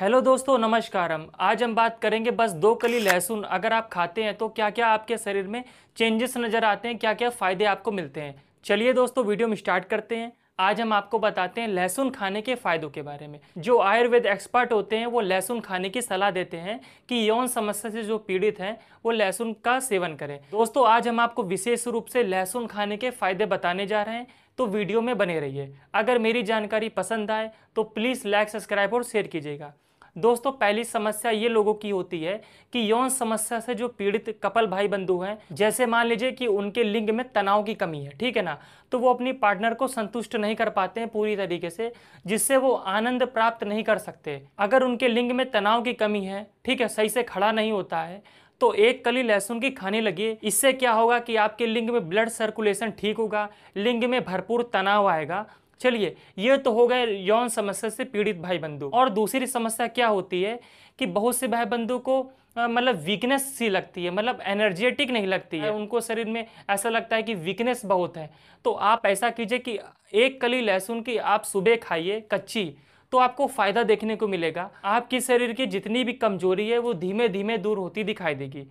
Hello दोस्तों नमस्कार हम आज हम बात करेंगे बस दो कली लहसुन अगर आप खाते हैं तो क्या क्या आपके शरीर में चेंजेस नज़र आते हैं क्या क्या फ़ायदे आपको मिलते हैं चलिए दोस्तों वीडियो में स्टार्ट करते हैं आज हम आपको बताते हैं लहसुन खाने के फ़ायदों के बारे में जो आयुर्वेद एक्सपर्ट होते हैं वो लहसुन खाने की सलाह देते हैं कि यौन समस्या से जो पीड़ित हैं वो लहसुन का सेवन करें दोस्तों आज हम आपको विशेष रूप से लहसुन खाने के फ़ायदे बताने जा रहे हैं तो वीडियो में बने रहिए अगर मेरी जानकारी पसंद आए तो प्लीज़ लाइक सब्सक्राइब और शेयर कीजिएगा दोस्तों पहली समस्या ये लोगों की होती है कि यौन समस्या से जो पीड़ित कपल भाई बंधु हैं जैसे मान लीजिए कि उनके लिंग में तनाव की कमी है ठीक है ना तो वो अपनी पार्टनर को संतुष्ट नहीं कर पाते हैं पूरी तरीके से जिससे वो आनंद प्राप्त नहीं कर सकते अगर उनके लिंग में तनाव की कमी है ठीक है सही से खड़ा नहीं होता है तो एक कली लहसुन की खाने लगी इससे क्या होगा कि आपके लिंग में ब्लड सर्कुलेशन ठीक होगा लिंग में भरपूर तनाव आएगा चलिए ये तो हो गए यौन समस्या से पीड़ित भाई बंधु और दूसरी समस्या क्या होती है कि बहुत से भाई बंधु को मतलब वीकनेस सी लगती है मतलब एनर्जेटिक नहीं लगती है हाँ। उनको शरीर में ऐसा लगता है कि वीकनेस बहुत है तो आप ऐसा कीजिए कि एक कली लहसुन की आप सुबह खाइए कच्ची तो आपको फ़ायदा देखने को मिलेगा आपके शरीर की जितनी भी कमजोरी है वो धीमे धीमे दूर होती दिखाई देगी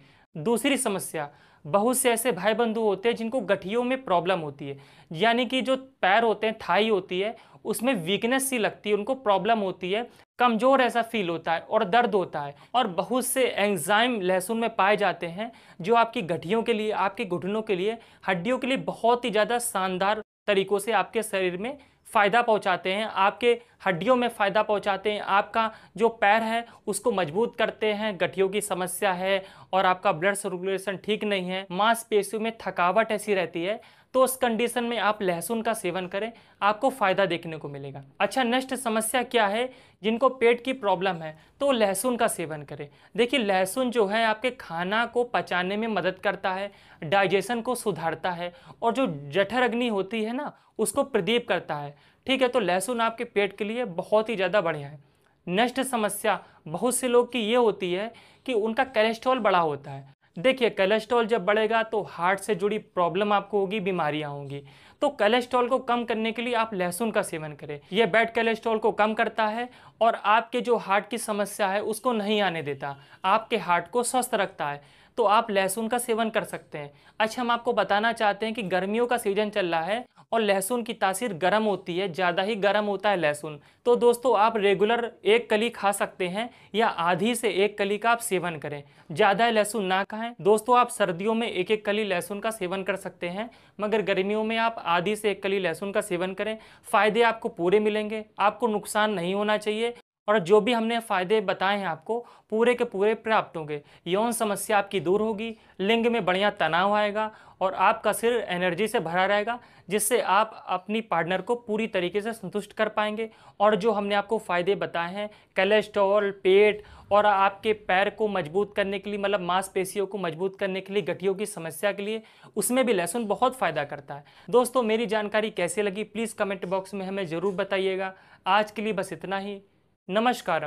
दूसरी समस्या बहुत से ऐसे भाई बंधु होते हैं जिनको गठियों में प्रॉब्लम होती है यानी कि जो पैर होते हैं थाई होती है उसमें वीकनेस सी लगती है उनको प्रॉब्लम होती है कमज़ोर ऐसा फील होता है और दर्द होता है और बहुत से एंजाइम लहसुन में पाए जाते हैं जो आपकी गठियों के लिए आपके घुटनों के लिए हड्डियों के लिए बहुत ही ज़्यादा शानदार तरीक़ों से आपके शरीर में फ़ायदा पहुँचाते हैं आपके हड्डियों में फ़ायदा पहुंचाते हैं आपका जो पैर है उसको मजबूत करते हैं गठियों की समस्या है और आपका ब्लड सर्कुलेशन ठीक नहीं है मांसपेशियों में थकावट ऐसी रहती है तो उस कंडीशन में आप लहसुन का सेवन करें आपको फ़ायदा देखने को मिलेगा अच्छा नेक्स्ट समस्या क्या है जिनको पेट की प्रॉब्लम है तो लहसुन का सेवन करें देखिए लहसुन जो है आपके खाना को पचाने में मदद करता है डाइजेशन को सुधारता है और जो जठर अग्नि होती है ना उसको प्रदीप करता है ठीक है तो लहसुन आपके पेट के लिए बहुत ही ज़्यादा बढ़िया है नेक्स्ट समस्या बहुत से लोग की ये होती है कि उनका कैलेस्ट्रॉल बड़ा होता है देखिए कैलेस्ट्रॉल जब बढ़ेगा तो हार्ट से जुड़ी प्रॉब्लम आपको होगी बीमारियाँ होंगी तो कैलेस्ट्रॉल को कम करने के लिए आप लहसुन का सेवन करें यह बैड कैलेस्ट्रॉल को कम करता है और आपके जो हार्ट की समस्या है उसको नहीं आने देता आपके हार्ट को स्वस्थ रखता है तो आप लहसुन का सेवन कर सकते हैं अच्छा हम आपको बताना चाहते हैं कि गर्मियों का सीजन चल रहा है और लहसुन की तासीर गर्म होती है ज़्यादा ही गर्म होता है लहसुन तो दोस्तों आप रेगुलर एक कली खा सकते हैं या आधी से एक कली का आप सेवन करें ज़्यादा लहसुन ना खाएं दोस्तों आप सर्दियों में एक एक कली लहसुन का सेवन कर सकते हैं मगर गर्मियों में आप आधी से एक कली लहसुन का सेवन करें फ़ायदे आपको पूरे मिलेंगे आपको नुकसान नहीं होना चाहिए और जो भी हमने फ़ायदे बताए हैं आपको पूरे के पूरे प्राप्त होंगे यौन समस्या आपकी दूर होगी लिंग में बढ़िया तनाव आएगा और आपका सिर एनर्जी से भरा रहेगा जिससे आप अपनी पार्टनर को पूरी तरीके से संतुष्ट कर पाएंगे और जो हमने आपको फ़ायदे बताए हैं कैलेस्ट्रॉल पेट और आपके पैर को मजबूत करने के लिए मतलब मांसपेशियों को मजबूत करने के लिए गठियों की समस्या के लिए उसमें भी लहसुन बहुत फ़ायदा करता है दोस्तों मेरी जानकारी कैसे लगी प्लीज़ कमेंट बॉक्स में हमें ज़रूर बताइएगा आज के लिए बस इतना ही नमस्कार